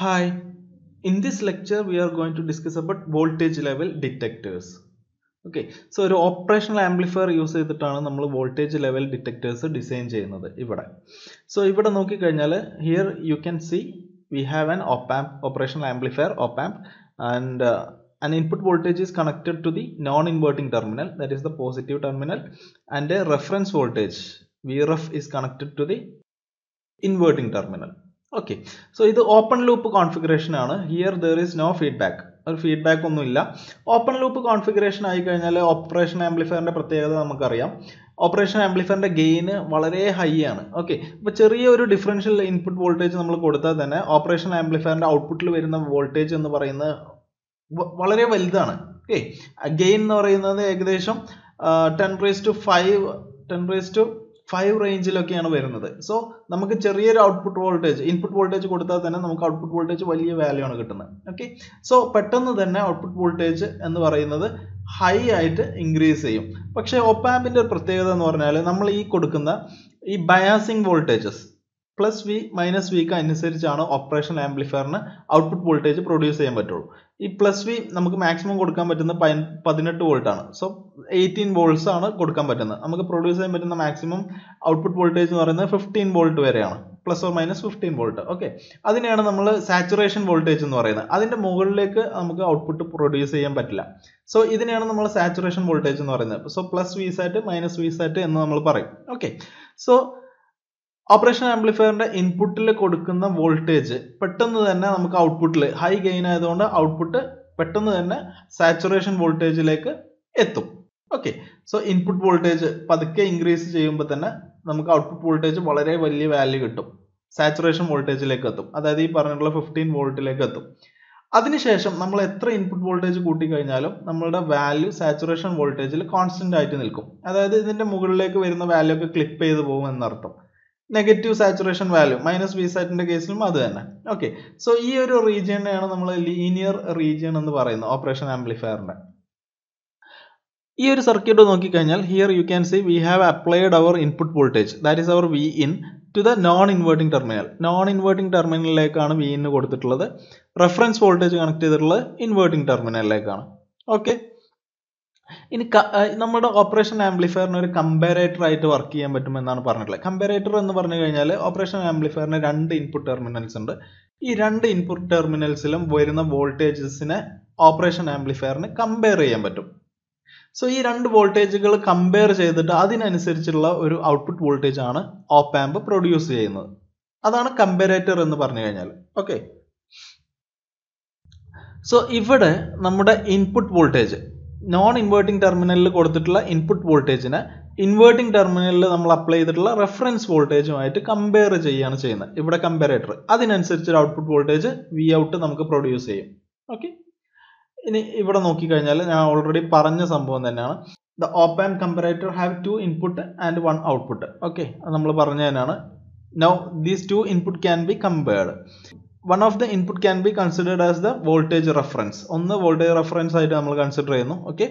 Hi, in this lecture we are going to discuss about voltage level detectors. Okay so ഒരു operational amplifier use ചെയ്തിട്ടാണ് നമ്മൾ voltage level detectors design ചെയ്യുന്നത് ഇവിടെ so ഇവിടെ നോക്കിക്കഴിഞ്ഞാൽ here you can see we have an opamp operational amplifier opamp and an input voltage is connected to the non-inverting terminal that is the positive terminal and a reference voltage Vref is connected to the inverting terminal okay so ഇത് open loop configuration ആണ് here there is no feedback ഒരു feedback ഒന്നുമില്ല open loop configuration ആയി കഴിഞ്ഞാൽ operation ആംപ്ലിഫയറിൻ്റെ പ്രത്യേകത നമുക്കറിയാം operation ആംപ്ലിഫയറിൻ്റെ ഗെയിന് വളരെ ഹൈ ആണ് ഓക്കെ അപ്പോൾ ചെറിയ ഒരു ഡിഫറൻഷ്യൽ ഇൻപുട്ട് വോൾട്ടേജ് നമ്മൾ കൊടുത്താൽ തന്നെ ഓപ്പറേഷൻ ആംപ്ലിഫയറിൻ്റെ ഔട്ട്പുട്ടിൽ വരുന്ന വോൾട്ടേജ് എന്ന് പറയുന്നത് വളരെ വലുതാണ് ഓക്കെ ഗെയിൻ എന്ന് പറയുന്നത് ഏകദേശം ten raise to five ten raise to five റേഞ്ചിലൊക്കെയാണ് വരുന്നത് സോ നമുക്ക് ചെറിയൊരു ഔട്ട്പുട്ട് വോൾട്ടേജ് ഇൻപുട്ട് വോൾട്ടേജ് കൊടുത്താൽ തന്നെ നമുക്ക് ഔട്ട്പുട്ട് വോൾട്ടേജ് വലിയ വാല്യൂ ആണ് കിട്ടുന്നത് ഓക്കെ സോ പെട്ടെന്ന് തന്നെ ഔട്ട്പുട്ട് വോൾട്ടേജ് എന്ന് പറയുന്നത് ഹൈ ആയിട്ട് ഇൻക്രീസ് ചെയ്യും പക്ഷേ ഒപ്പാമ്പിൻ്റെ ഒരു പ്രത്യേകത എന്ന് പറഞ്ഞാൽ നമ്മൾ ഈ കൊടുക്കുന്ന ഈ biasing voltages plus V minus വിക്ക് അനുസരിച്ചാണ് ഓപ്പറേഷൻ ആംപ്ലിഫയറിന് ഔട്ട്പുട്ട് വോൾട്ടേജ് പ്രൊഡ്യൂസ് ചെയ്യാൻ പറ്റുള്ളൂ ഈ പ്ലസ് വി നമുക്ക് മാക്സിമം കൊടുക്കാൻ പറ്റുന്ന പയ പതിനെട്ട് ആണ് സോ എയ്റ്റീൻ വോൾട്ട്സ് ആണ് കൊടുക്കാൻ പറ്റുന്നത് നമുക്ക് പ്രൊഡ്യൂസ് ചെയ്യാൻ പറ്റുന്ന മാക്സിമം ഔട്ട്പുട്ട് വോൾട്ടേജ് എന്ന് പറയുന്നത് ഫിഫ്റ്റീൻ വോൾട്ട് വരെയാണ് plus or minus fifteen volt okay അതിനെയാണ് നമ്മൾ സാച്ചുറേഷൻ വോൾട്ടേജ് എന്ന് പറയുന്നത് അതിൻ്റെ മുകളിലേക്ക് നമുക്ക് ഔട്ട്പുട്ട് പ്രൊഡ്യൂസ് ചെയ്യാൻ പറ്റില്ല സോ ഇതിനെയാണ് നമ്മൾ സാച്ചുറേഷൻ വോൾട്ടേജ് എന്ന് പറയുന്നത് so plus V sat minus V sat എന്ന് നമ്മൾ പറയും ഓക്കെ സോ ഓപ്പറേഷൻ ആംപ്ലിഫയറിന്റെ ഇൻപുട്ടിൽ കൊടുക്കുന്ന വോൾട്ടേജ് പെട്ടെന്ന് തന്നെ നമുക്ക് ഔട്ട്പുട്ടിൽ ഹൈ ഗെയിൻ ആയതുകൊണ്ട് ഔട്ട്പുട്ട് പെട്ടെന്ന് തന്നെ സാച്ചുറേഷൻ വോൾട്ടേജിലേക്ക് എത്തും ഓക്കെ സോ ഇൻപുട്ട് വോൾട്ടേജ് പതുക്കെ ഇൻക്രീസ് ചെയ്യുമ്പോൾ തന്നെ നമുക്ക് ഔട്ട്പുട്ട് വോൾട്ടേജ് വളരെ വലിയ വാല്യൂ കിട്ടും സാച്ചുറേഷൻ വോൾട്ടേജിലേക്ക് എത്തും അതായത് ഈ പറഞ്ഞിട്ടുള്ള ഫിഫ്റ്റീൻ വോൾട്ടിലേക്ക് എത്തും അതിനുശേഷം നമ്മൾ എത്ര ഇൻപുട്ട് വോൾട്ടേജ് കൂട്ടിക്കഴിഞ്ഞാലും നമ്മളുടെ വാല്യൂ സാച്ചുറേഷൻ വോൾട്ടേജിൽ കോൺസ്റ്റന്റ് ആയിട്ട് നിൽക്കും അതായത് ഇതിന്റെ മുകളിലേക്ക് വരുന്ന വാല്യൂ ഒക്കെ ക്ലിപ്പ് ചെയ്ത് പോകും എന്നർത്ഥം negative saturation value minus V സാറ്റിന്റെ കേസിലും അത് തന്നെ ഓക്കെ സോ ഈ ഒരു റീജിയനെയാണ് നമ്മൾ ലീനിയർ റീജിയൻ എന്ന് പറയുന്നത് ഓപ്പറേഷൻ ആംപ്ലിഫയറിന്റെ ഈ ഒരു സർക്യൂട്ട് നോക്കിക്കഴിഞ്ഞാൽ here you can see we have applied our input voltage that is our V in to the non inverting terminal non inverting ടെർമിനലിലേക്കാണ് വി ഇന്ന് കൊടുത്തിട്ടുള്ളത് റെഫറൻസ് വോൾട്ടേജ് കണക്ട് ചെയ്തിട്ടുള്ളത് inverting ടെർമിനലിലേക്കാണ് ഓക്കെ ഇനി നമ്മുടെ ഓപ്പറേഷൻ ആംപ്ലിഫയറിന് ഒരു comparator ആയിട്ട് work ചെയ്യാൻ പറ്റുമെന്നാണ് പറഞ്ഞിട്ടുള്ളത് കമ്പാരേറ്റർ എന്ന് പറഞ്ഞു കഴിഞ്ഞാൽ ഓപ്പറേഷൻ ആംപ്ലിഫയറിന് രണ്ട് ഇൻപുട്ട് ടെർമിനൽസ് ഉണ്ട് ഈ രണ്ട് ഇൻപുട്ട് ടെർമിനൽസിലും വരുന്ന വോൾട്ടേജസിനെ ഓപ്പറേഷൻ ആംപ്ലിഫയറിന് കമ്പയർ ചെയ്യാൻ പറ്റും സോ ഈ രണ്ട് വോൾട്ടേജുകൾ കമ്പയർ ചെയ്തിട്ട് അതിനനുസരിച്ചുള്ള ഒരു ഔട്ട്പുട്ട് വോൾട്ടേജ് ആണ് ഓപ്പ് ആംപ് പ്രൊഡ്യൂസ് ചെയ്യുന്നത് അതാണ് കമ്പാരേറ്റർ എന്ന് പറഞ്ഞു കഴിഞ്ഞാൽ ഓക്കെ സോ ഇവിടെ നമ്മുടെ ഇൻപുട്ട് വോൾട്ടേജ് നോൺ ഇൻവേർട്ടിംഗ് ടെർമിനലിൽ കൊടുത്തിട്ടുള്ള ഇൻപുട്ട് വോൾട്ടേജിനെ ഇൻവേർട്ടിംഗ് ടെർമിനലിൽ നമ്മൾ അപ്ലൈ ചെയ്തിട്ടുള്ള റെഫറൻസ് വോൾട്ടേജുമായിട്ട് കമ്പയർ ചെയ്യുകയാണ് ചെയ്യുന്നത് ഇവിടെ കമ്പയറേറ്റർ അതിനനുസരിച്ച് ഒരു ഔട്ട്പുട്ട് വോൾട്ടേജ് വി ഔട്ട് നമുക്ക് പ്രൊഡ്യൂസ് ചെയ്യും ഓക്കെ ഇനി ഇവിടെ നോക്കിക്കഴിഞ്ഞാൽ ഞാൻ ഓൾറെഡി പറഞ്ഞ സംഭവം തന്നെയാണ് the op and comparator have two input and one output okay അത് നമ്മൾ പറഞ്ഞു തന്നെയാണ് now these two input can be compared one of the input can be considered as the voltage reference ഒന്ന് വോൾട്ടേജ് റെഫറൻസ് ആയിട്ട് നമ്മൾ consider ചെയ്യുന്നു okay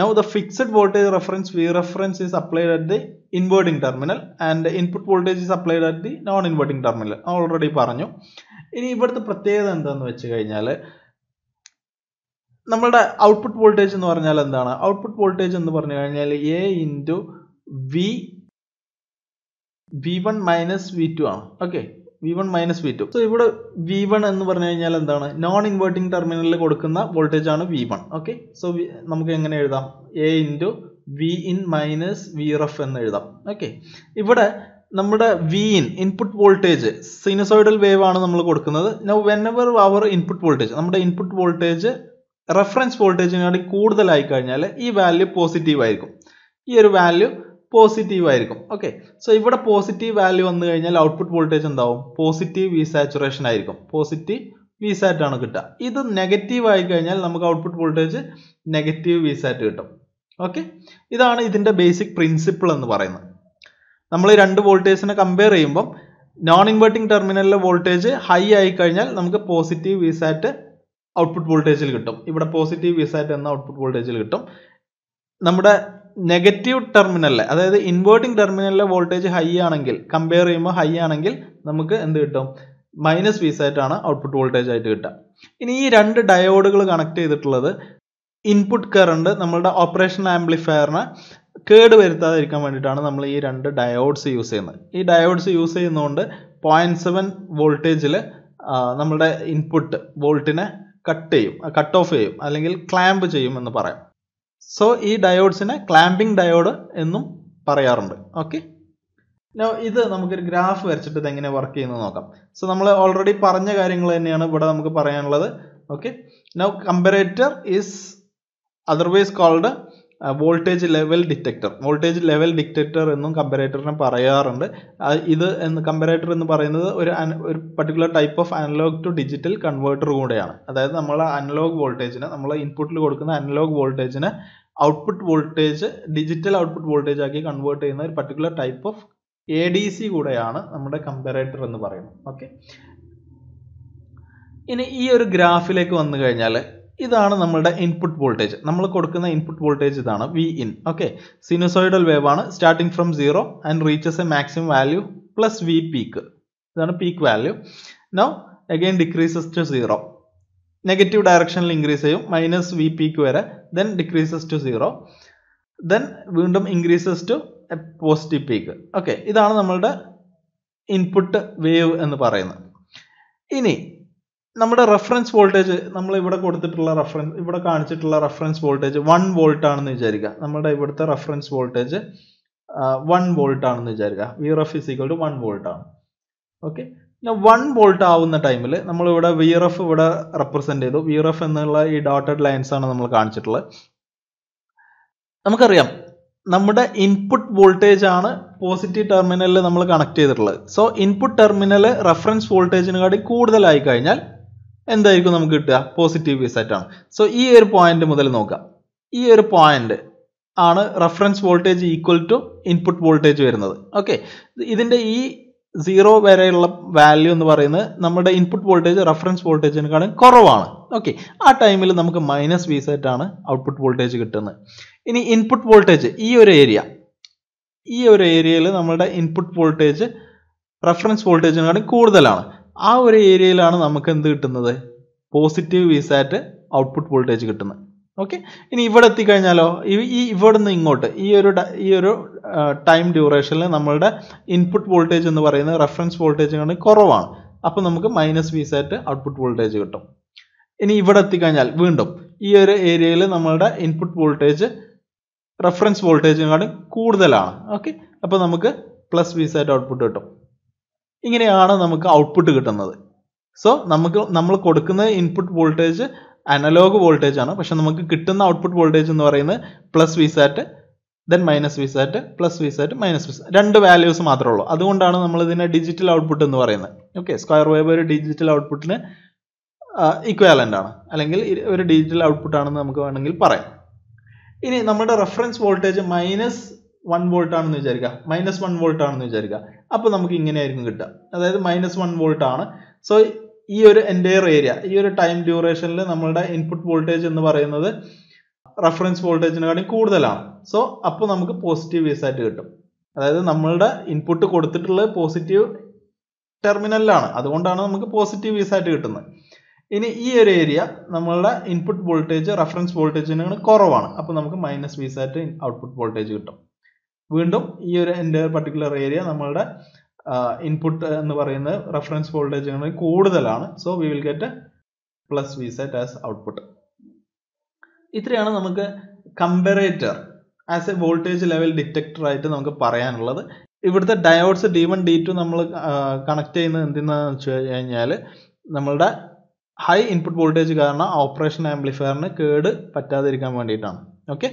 now the fixed voltage reference V reference is applied at the inverting terminal and input voltage is applied at the non inverting terminal already പറഞ്ഞു ഇനി ഇവിടുത്തെ പ്രത്യേകത എന്താന്ന് വെച്ച് കഴിഞ്ഞാൽ നമ്മളുടെ ഔട്ട്പുട്ട് വോൾട്ടേജ് എന്ന് പറഞ്ഞാൽ എന്താണ് ഔട്ട്പുട്ട് വോൾട്ടേജ് എന്ന് പറഞ്ഞു കഴിഞ്ഞാൽ A into V V one minus V two ആണ് okay V one minus V two so ഇവിടെ വി വൺ എന്ന് പറഞ്ഞു കഴിഞ്ഞാൽ എന്താണ് നോൺ ഇൻവേർട്ടിംഗ് ടെർമിനലിൽ കൊടുക്കുന്ന വോൾട്ടേജ് ആണ് വി വൺ ഓക്കെ സോ നമുക്ക് എങ്ങനെ എഴുതാം A into V in minus V ref എന്ന് എഴുതാം ഓക്കെ ഇവിടെ നമ്മുടെ V in input voltage sinusoidal wave ആണ് നമ്മൾ കൊടുക്കുന്നത് now whenever our input voltage നമ്മുടെ ഇൻപുട്ട് വോൾട്ടേജ് റെഫറൻസ് വോൾട്ടേജിനേക്കാൾ കൂടുതലായി കഴിഞ്ഞാൽ ഈ വാല്യൂ പോസിറ്റീവ് ആയിരിക്കും ഈ ഒരു വാല്യൂ പോസിറ്റീവ് ആയിരിക്കും ഓക്കെ സോ ഇവിടെ പോസിറ്റീവ് വാല്യൂ വന്നു കഴിഞ്ഞാൽ ഔട്ട്പുട്ട് വോൾട്ടേജ് എന്താവും പോസിറ്റീവ് വി സാച്ചുറേഷൻ ആയിരിക്കും പോസിറ്റീവ് വി സാറ്റ് ആണ് കിട്ടുക ഇത് നെഗറ്റീവ് ആയി കഴിഞ്ഞാൽ നമുക്ക് output voltage negative V sat കിട്ടും ഓക്കെ ഇതാണ് ഇതിൻ്റെ ബേസിക് പ്രിൻസിപ്പിൾ എന്ന് പറയുന്നത് നമ്മൾ രണ്ട് വോൾട്ടേജിനെ കമ്പയർ ചെയ്യുമ്പം നോൺ ഇൻവേർട്ടിംഗ് ടെർമിനലിലെ വോൾട്ടേജ് ഹൈ ആയി കഴിഞ്ഞാൽ നമുക്ക് പോസിറ്റീവ് വി സാറ്റ് ഔട്ട്പുട്ട് വോൾട്ടേജിൽ കിട്ടും ഇവിടെ പോസിറ്റീവ് വി സാറ്റ് എന്ന ഔട്ട്പുട്ട് വോൾട്ടേജിൽ കിട്ടും നമ്മുടെ നെഗറ്റീവ് ടെർമിനലിലെ അതായത് ഇൻവേർട്ടിംഗ് ടെർമിനലിലെ വോൾട്ടേജ് ഹൈ ആണെങ്കിൽ കമ്പയർ ചെയ്യുമ്പോൾ ഹൈ ആണെങ്കിൽ നമുക്ക് എന്ത് കിട്ടും മൈനസ് വി സായിട്ടാണ് ഔട്ട്പുട്ട് വോൾട്ടേജ് ആയിട്ട് കിട്ടുക ഇനി ഈ രണ്ട് ഡയോഡുകൾ കണക്ട് ചെയ്തിട്ടുള്ളത് ഇൻപുട്ട് കറണ്ട് നമ്മളുടെ ഓപ്പറേഷൻ ആംപ്ലിഫയറിന് കേട് വരുത്താതിരിക്കാൻ വേണ്ടിയിട്ടാണ് നമ്മൾ ഈ രണ്ട് ഡയോഡ്സ് യൂസ് ചെയ്യുന്നത് ഈ ഡയോഡ്സ് യൂസ് ചെയ്യുന്നതുകൊണ്ട് പോയിന്റ് സെവൻ വോൾട്ടേജിൽ നമ്മുടെ ഇൻപുട്ട് വോൾട്ടിനെ കട്ട് ചെയ്യും കട്ട് ഓഫ് ചെയ്യും അല്ലെങ്കിൽ ക്ലാമ്പ് ചെയ്യും എന്ന് പറയാം സോ ഈ ഡയോഡ്സിനെ ക്ലാമ്പിംഗ് ഡയോഡ് എന്നും പറയാറുണ്ട് ഓക്കെ ഇത് നമുക്കൊരു ഗ്രാഫ് വരച്ചിട്ട് ഇത് എങ്ങനെ വർക്ക് ചെയ്യുന്നത് നോക്കാം സോ നമ്മൾ ഓൾറെഡി പറഞ്ഞ കാര്യങ്ങൾ തന്നെയാണ് ഇവിടെ നമുക്ക് പറയാനുള്ളത് okay now comparator is otherwise called voltage level detector voltage level detector എന്നും കമ്പറേറ്ററിനെ പറയാറുണ്ട് ഇത് എന്ന് കമ്പറേറ്റർ എന്ന് പറയുന്നത് ഒരു ഒരു particular type of analog to digital converter കൂടെയാണ് അതായത് നമ്മൾ അനലോഗ് വോൾട്ടേജിന് നമ്മൾ ഇൻപുട്ടിൽ കൊടുക്കുന്ന അനലോഗ് വോൾട്ടേജിന് output voltage digital output voltage ആക്കി കൺവേർട്ട് ചെയ്യുന്ന ഒരു particular type of A D C കൂടെയാണ് നമ്മുടെ കമ്പറേറ്റർ എന്ന് പറയുന്നത് ഓക്കെ ഇനി ഈ ഒരു ഗ്രാഫിലേക്ക് വന്നു കഴിഞ്ഞാൽ ഇതാണ് നമ്മളുടെ ഇൻപുട്ട് വോൾട്ടേജ് നമ്മൾ കൊടുക്കുന്ന ഇൻപുട്ട് വോൾട്ടേജ് ഇതാണ് V in okay sinusoidal wave ആണ് starting from zero and reaches a maximum value plus V peak ഇതാണ് peak value now again decreases to zero negative ഡയറക്ഷനിൽ ഇൻക്രീസ് ചെയ്യും മൈനസ് വി പീക്ക് വരെ then decreases to zero then വീണ്ടും increases to a positive peak okay ഇതാണ് നമ്മളുടെ input wave എന്ന് പറയുന്നത് ഇനി നമ്മുടെ റെഫറൻസ് വോൾട്ടേജ് നമ്മൾ ഇവിടെ കൊടുത്തിട്ടുള്ള റെഫറൻസ് ഇവിടെ കാണിച്ചിട്ടുള്ള റെഫറൻസ് വോൾട്ടേജ് വൺ വോൾട്ട് ആണെന്ന് വിചാരിക്കുക നമ്മുടെ ഇവിടുത്തെ റെഫറൻസ് വോൾട്ടേജ് വൺ വോൾട്ട് ആണെന്ന് വിചാരിക്കുക V R F equal to one volt ആണ് ഓക്കെ വൺ വോൾട്ട് ആവുന്ന ടൈമിൽ ഇവിടെ വി എഫ് ഇവിടെ റെപ്രസെന്റ് ചെയ്തു വി എഫ് എന്നുള്ള ഈ ഡോട്ടഡ് ലൈൻസ് ആണ് നമ്മൾ കാണിച്ചിട്ടുള്ളത് നമുക്കറിയാം നമ്മുടെ ഇൻപുട്ട് വോൾട്ടേജ് ആണ് പോസിറ്റീവ് ടെർമിനലിൽ നമ്മൾ കണക്ട് ചെയ്തിട്ടുള്ളത് സോ ഇൻപുട്ട് ടെർമിനൽ റെഫറൻസ് വോൾട്ടേജിനെക്കാട്ടി കൂടുതലായി കഴിഞ്ഞാൽ എന്തായിരിക്കും നമുക്ക് കിട്ടുക പോസിറ്റീവ് വിസെറ്റ് ആണ് സോ ഈ ഒരു പോയിന്റ് മുതൽ നോക്കാം ഈ ഒരു പോയിന്റ് ആണ് reference voltage equal to input voltage വരുന്നത് ഓക്കെ ഇതിൻ്റെ ഈ സീറോ വരെയുള്ള വാല്യൂ എന്ന് പറയുന്നത് നമ്മുടെ ഇൻപുട്ട് വോൾട്ടേജ് റെഫറൻസ് വോൾട്ടേജിനെക്കാളും കുറവാണ് ഓക്കെ ആ ടൈമിൽ നമുക്ക് മൈനസ് വി സെറ്റ് ആണ് ഔട്ട്പുട്ട് വോൾട്ടേജ് കിട്ടുന്നത് ഇനി ഇൻപുട്ട് വോൾട്ടേജ് ഈ ഒരു ഏരിയ ഈ ഒരു ഏരിയയിൽ നമ്മുടെ ഇൻപുട്ട് വോൾട്ടേജ് റെഫറൻസ് വോൾട്ടേജിനെക്കാളും കൂടുതലാണ് ആ ഒരു ഏരിയയിലാണ് നമുക്ക് എന്ത് കിട്ടുന്നത് പോസിറ്റീവ് വിസാറ്റ് ഔട്ട്പുട്ട് വോൾട്ടേജ് കിട്ടുന്നത് ഓക്കെ ഇനി ഇവിടെ എത്തിക്കഴിഞ്ഞാലോ ഈ ഇവിടെ നിന്ന് ഇങ്ങോട്ട് ഈ ഒരു ഈ ഒരു ടൈം ഡ്യൂറേഷനിൽ നമ്മളുടെ ഇൻപുട്ട് വോൾട്ടേജ് എന്ന് പറയുന്നത് റെഫറൻസ് വോൾട്ടേജ് കുറവാണ് അപ്പോൾ നമുക്ക് minus V sat output voltage കിട്ടും ഇനി ഇവിടെ എത്തിക്കഴിഞ്ഞാൽ വീണ്ടും ഈ ഒരു ഏരിയയിൽ നമ്മളുടെ ഇൻപുട്ട് വോൾട്ടേജ് റെഫറൻസ് വോൾട്ടേജിനാണ് കൂടുതലാണ് ഓക്കെ അപ്പോൾ നമുക്ക് പ്ലസ് വി സാറ്റ് ഔട്ട്പുട്ട് കിട്ടും ഇങ്ങനെയാണ് നമുക്ക് ഔട്ട്പുട്ട് കിട്ടുന്നത് സോ നമുക്ക് നമ്മൾ കൊടുക്കുന്ന ഇൻപുട്ട് വോൾട്ടേജ് അനലോഗ് വോൾട്ടേജ് ആണ് പക്ഷെ നമുക്ക് കിട്ടുന്ന ഔട്ട്പുട്ട് വോൾട്ടേജ് എന്ന് പറയുന്നത് plus V sat then minus V sat plus V sat minus V രണ്ട് വാല്യൂസ് മാത്രമേ ഉള്ളൂ അതുകൊണ്ടാണ് നമ്മൾ ഇതിനെ ഡിജിറ്റൽ ഔട്ട്പുട്ട് എന്ന് പറയുന്നത് ഓക്കെ സ്ക്വയർ വേവ് ഒരു ഡിജിറ്റൽ ഔട്ട്പുട്ടിന് ഇക്വാലൻ്റ് ആണ് അല്ലെങ്കിൽ ഒരു ഡിജിറ്റൽ ഔട്ട്പുട്ട് ആണെന്ന് നമുക്ക് വേണമെങ്കിൽ പറയാം ഇനി നമ്മുടെ reference voltage minus one volt ആണെന്ന് വിചാരിക്കുക മൈനസ് വൺ വോൾട്ട് ആണെന്ന് വിചാരിക്കുക അപ്പോൾ നമുക്ക് ഇങ്ങനെയായിരിക്കും കിട്ടുക അതായത് മൈനസ് വൺ വോൾട്ട് ആണ് സോ ഈ ഒരു എൻറ്റയർ ഏരിയ ഈ ഒരു ടൈം ഡ്യൂറേഷനിൽ നമ്മളുടെ ഇൻപുട്ട് വോൾട്ടേജ് എന്ന് പറയുന്നത് റെഫറൻസ് വോൾട്ടേജിനെക്കാളും കൂടുതലാണ് സോ അപ്പോൾ നമുക്ക് പോസിറ്റീവ് വേസ് ആയിട്ട് കിട്ടും അതായത് നമ്മളുടെ ഇൻപുട്ട് കൊടുത്തിട്ടുള്ളത് പോസിറ്റീവ് ടെർമിനലിലാണ് അതുകൊണ്ടാണ് നമുക്ക് പോസിറ്റീവ് വേസ് ആയിട്ട് കിട്ടുന്നത് ഇനി ഈ ഒരു ഏരിയ നമ്മളുടെ ഇൻപുട്ട് വോൾട്ടേജ് റെഫറൻസ് വോൾട്ടേജിനേക്കാൾ കുറവാണ് അപ്പോൾ നമുക്ക് മൈനസ് വേസ് ആയിട്ട് ഔട്ട്പുട്ട് വോൾട്ടേജ് കിട്ടും വീണ്ടും ഈ ഒരു എൻ്റെ പർട്ടിക്കുലർ ഏരിയ നമ്മളുടെ ഇൻപുട്ട് എന്ന് പറയുന്നത് റെഫറൻസ് വോൾട്ടേജ് കൂടുതലാണ് so we will get plus V set as output ഇത്രയാണ് നമുക്ക് comparator as a voltage level detector ആയിട്ട് നമുക്ക് പറയാനുള്ളത് ഇവിടുത്തെ diodes D one D two നമ്മൾ കണക്ട് ചെയ്യുന്നത് എന്തിനാന്ന് വെച്ച് കഴിഞ്ഞാൽ നമ്മളുടെ ഹൈ ഇൻപുട്ട് വോൾട്ടേജ് കാരണം ഓപ്പറേഷൻ ആംപ്ലിഫയറിന് കേട് പറ്റാതിരിക്കാൻ വേണ്ടിയിട്ടാണ് okay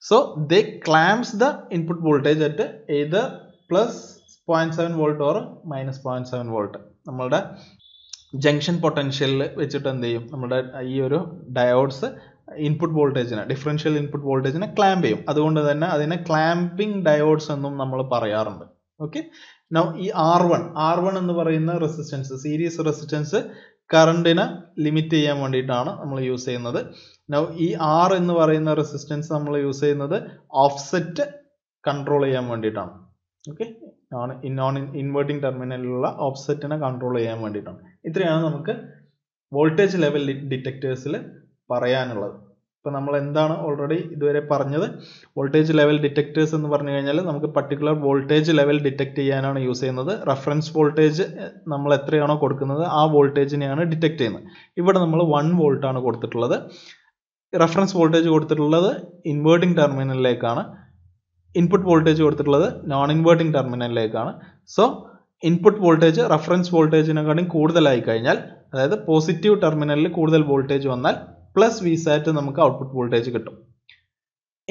So they clamps the input voltage at either plus 0.7 volt or minus 0.7 volt. നമ്മളുടെ ജംഗ്ഷൻ പൊട്ടൻഷ്യലിൽ വെച്ചിട്ട് എന്ത് ചെയ്യും നമ്മുടെ ഈ ഒരു ഡയോഡ്സ് ഇൻപുട്ട് വോൾട്ടേജിനെ ഡിഫറൻഷ്യൽ ഇൻപുട്ട് വോൾട്ടേജിനെ ക്ലാമ്പ് ചെയ്യും അതുകൊണ്ട് തന്നെ അതിനെ ക്ലാമ്പിംഗ് ഡയോഡ്സ് എന്നും നമ്മൾ പറയാറുണ്ട് ഓക്കെ ഈ ആർ വൺ ആർ വൺ എന്ന് പറയുന്ന റെസിസ്റ്റൻസ് സീരീസ് റെസിസ്റ്റൻസ് കറണ്ടിനെ ലിമിറ്റ് ചെയ്യാൻ വേണ്ടിയിട്ടാണ് നമ്മൾ യൂസ് ചെയ്യുന്നത് നൗ ഈ ആർ എന്ന് പറയുന്ന റെസിസ്റ്റൻസ് നമ്മൾ യൂസ് ചെയ്യുന്നത് ഓഫ്സെറ്റ് കൺട്രോൾ ചെയ്യാൻ വേണ്ടിയിട്ടാണ് ഓക്കെ നോൺ നോൺ ഇൻവേർട്ടിംഗ് ടെർമിനലിലുള്ള ഓഫ്സെറ്റിനെ കൺട്രോൾ ചെയ്യാൻ വേണ്ടിയിട്ടാണ് ഇത്രയാണ് നമുക്ക് വോൾട്ടേജ് ലെവൽ ഡിറ്റക്ടേഴ്സിൽ പറയാനുള്ളത് ഇപ്പം നമ്മൾ എന്താണ് ഓൾറെഡി ഇതുവരെ പറഞ്ഞത് വോൾട്ടേജ് ലെവൽ ഡിറ്റക്ടേഴ്സ് എന്ന് പറഞ്ഞു കഴിഞ്ഞാൽ നമുക്ക് പർട്ടിക്കുലർ വോൾട്ടേജ് ലെവൽ ഡിറ്റക്ട് ചെയ്യാനാണ് യൂസ് ചെയ്യുന്നത് റഫറൻസ് വോൾട്ടേജ് നമ്മൾ എത്രയാണോ കൊടുക്കുന്നത് ആ വോൾട്ടേജിനെയാണ് ഡിറ്റക്ട് ചെയ്യുന്നത് ഇവിടെ നമ്മൾ വൺ വോൾട്ടാണ് കൊടുത്തിട്ടുള്ളത് റെഫറൻസ് വോൾട്ടേജ് കൊടുത്തിട്ടുള്ളത് ഇൻവേർട്ടിംഗ് ടെർമിനലിലേക്കാണ് ഇൻപുട്ട് വോൾട്ടേജ് കൊടുത്തിട്ടുള്ളത് നോൺ ഇൻവേർട്ടിംഗ് ടെർമിനലിലേക്കാണ് സോ ഇൻപുട്ട് വോൾട്ടേജ് റെഫറൻസ് വോൾട്ടേജിനെക്കാളും കൂടുതലായി കഴിഞ്ഞാൽ അതായത് പോസിറ്റീവ് ടെർമിനലിൽ കൂടുതൽ വോൾട്ടേജ് വന്നാൽ പ്ലസ് വി സാറ്റ് നമുക്ക് ഔട്ട്പുട്ട് വോൾട്ടേജ് കിട്ടും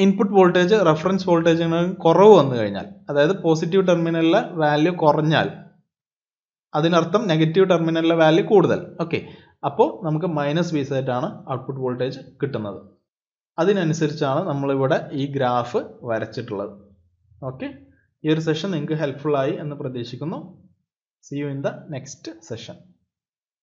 ഇൻപുട്ട് വോൾട്ടേജ് റെഫറൻസ് വോൾട്ടേജിന് കുറവ് വന്നു കഴിഞ്ഞാൽ അതായത് പോസിറ്റീവ് ടെർമിനലിലെ വാല്യൂ കുറഞ്ഞാൽ അതിനർത്ഥം നെഗറ്റീവ് ടെർമിനലിലെ വാല്യൂ കൂടുതൽ ഓക്കെ അപ്പോൾ നമുക്ക് മൈനസ് വി ആണ് ഔട്ട്പുട്ട് വോൾട്ടേജ് കിട്ടുന്നത് അതിനനുസരിച്ചാണ് നമ്മളിവിടെ ഈ ഗ്രാഫ് വരച്ചിട്ടുള്ളത് ഓക്കെ ഈ ഒരു സെഷൻ നിങ്ങൾക്ക് ഹെൽപ്ഫുള്ളായി എന്ന് പ്രതീക്ഷിക്കുന്നു see you in the next session